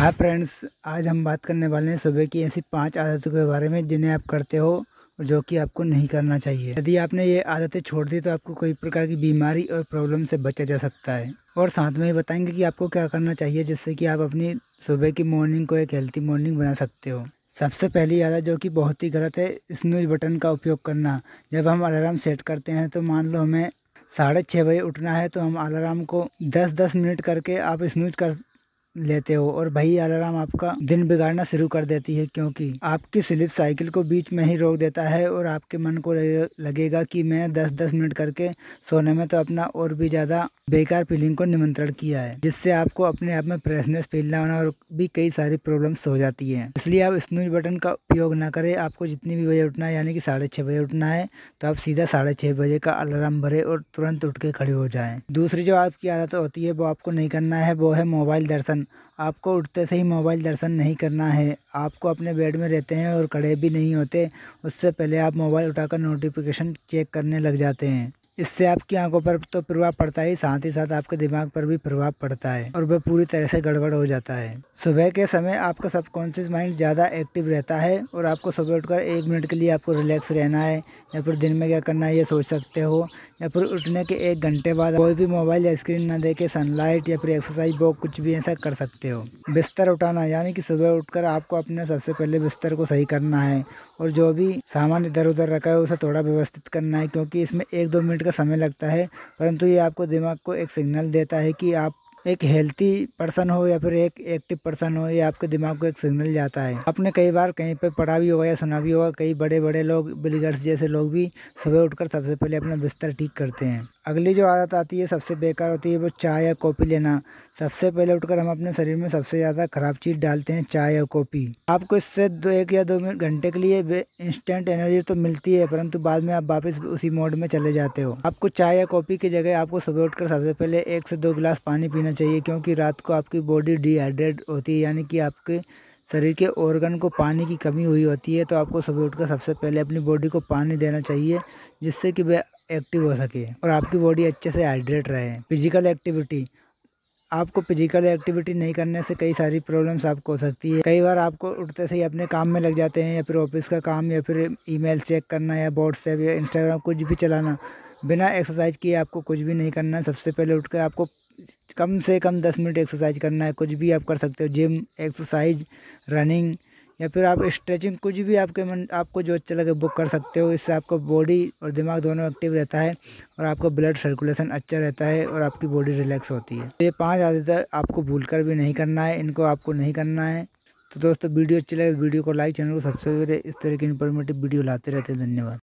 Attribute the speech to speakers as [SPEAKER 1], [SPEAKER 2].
[SPEAKER 1] hi friends आज हम बात करने वाले हैं सुबह की ऐसी पांच आदतों के बारे में जिन्हें आप करते हो और जो कि आपको नहीं करना चाहिए यदि आपने ये आदतें छोड़ दी तो आपको कई प्रकार की बीमारी और प्रॉब्लम से बचा जा सकता है और साथ में ही बताएंगे कि आपको क्या करना चाहिए जिससे कि आप अपनी सुबह की मॉर्निंग को एक हेल्थी मॉर्निंग बना सकते हो सबसे पहली आदत जो कि बहुत ही गलत है स्नूज बटन का उपयोग करना जब हम अलार्म सेट करते हैं तो मान लो हमें साढ़े छः बजे उठना है तो हम अलार्म को दस दस मिनट करके आप स्नूज कर लेते हो और भाई अलार्म आपका दिन बिगाड़ना शुरू कर देती है क्योंकि आपकी स्लिप साइकिल को बीच में ही रोक देता है और आपके मन को लगेगा कि मैंने दस दस मिनट करके सोने में तो अपना और भी ज़्यादा बेकार फीलिंग को निमंत्रण किया है जिससे आपको अपने आप में फ्रेशनेस फील ना होना और भी कई सारी प्रॉब्लम हो जाती है इसलिए आप स्नूज बटन का उपयोग ना करें आपको जितनी भी बजे उठना है यानी कि साढ़े बजे उठना है तो आप सीधा साढ़े बजे का अलार्म भरे और तुरंत उठ के खड़े हो जाए दूसरी जो आपकी आदत होती है वो आपको नहीं करना है वो है मोबाइल दर्शन दर्शन आपको उठते से ही मोबाइल दर्शन नहीं करना है आपको अपने बेड में रहते हैं और खड़े भी नहीं होते उससे पहले आप मोबाइल उठाकर नोटिफिकेशन चेक करने लग जाते हैं इससे आपकी आंखों पर तो प्रभाव पड़ता है साथ ही साथ आपके दिमाग पर भी प्रभाव पड़ता है और वह पूरी तरह से गड़बड़ हो जाता है सुबह के समय आपका सबकॉन्शियस माइंड ज़्यादा एक्टिव रहता है और आपको सुबह उठकर एक मिनट के लिए आपको रिलैक्स रहना है या फिर दिन में क्या करना है ये सोच सकते हो या फिर उठने के एक घंटे बाद कोई भी मोबाइल या स्क्रीन ना देके सनलाइट या फिर एक्सरसाइज बॉक कुछ भी ऐसा कर सकते हो बिस्तर उठाना यानी कि सुबह उठकर आपको अपने सबसे पहले बिस्तर को सही करना है और जो भी सामान इधर उधर रखा है उसे थोड़ा व्यवस्थित करना है क्योंकि इसमें एक दो मिनट का का समय लगता है परंतु ये आपको दिमाग को एक सिग्नल देता है कि आप एक हेल्थी पर्सन हो या फिर एक एक्टिव पर्सन हो या आपके दिमाग को एक सिग्नल जाता है आपने कई बार कहीं पर पढ़ा भी होगा या सुना भी होगा कई बड़े बड़े लोग बिलगर्स जैसे लोग भी सुबह उठकर सबसे पहले अपना बिस्तर ठीक करते हैं अगली जो आदत आती है सबसे बेकार होती है वो चाय या कॉफ़ी लेना सबसे पहले उठकर हम अपने शरीर में सबसे ज़्यादा ख़राब चीज़ डालते हैं चाय या कॉफ़ी आपको इससे दो एक या दो मिनट घंटे के लिए इंस्टेंट एनर्जी तो मिलती है परंतु बाद में आप वापस उसी मोड में चले जाते हो आपको चाय या कॉफ़ी की जगह आपको सुबह उठकर सबसे पहले एक से दो गिलास पानी पीना लेना चाहिए क्योंकि रात को आपकी बॉडी डिहाइड्रेट होती है यानी कि आपके शरीर के ऑर्गन को पानी की कमी हुई होती है तो आपको सुबह उठकर सबसे पहले अपनी बॉडी को पानी देना चाहिए जिससे कि वह एक्टिव हो सके और आपकी बॉडी अच्छे से हाइड्रेट रहे फिजिकल एक्टिविटी आपको फिजिकल एक्टिविटी नहीं करने से कई सारी प्रॉब्लम्स आपको हो सकती है कई बार आपको उठते से ही अपने काम में लग जाते हैं या फिर ऑफिस का काम या फिर ईमेल चेक करना या व्हाट्सएप या इंस्टाग्राम कुछ भी चलाना बिना एक्सरसाइज किए आपको कुछ भी नहीं करना सबसे पहले उठ आपको कम से कम दस मिनट एक्सरसाइज करना है कुछ भी आप कर सकते हो जिम एक्सरसाइज रनिंग या फिर आप स्ट्रेचिंग कुछ भी आपके मन आपको जो अच्छा लगे बुक कर सकते हो इससे आपका बॉडी और दिमाग दोनों एक्टिव रहता है और आपका ब्लड सर्कुलेशन अच्छा रहता है और आपकी बॉडी रिलैक्स होती है तो ये पाँच आदतें तो आपको भूल कर भी नहीं करना है इनको आपको नहीं करना है तो दोस्तों वीडियो अच्छी लगे तो वीडियो को लाइक चैनल को सब्सक्राइब करें इस तरह की इन्फॉर्मेटिव वीडियो लाते रहते हैं धन्यवाद